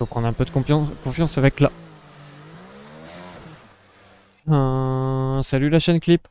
Donc on a un peu de confiance, avec là. Euh, salut la chaîne clip.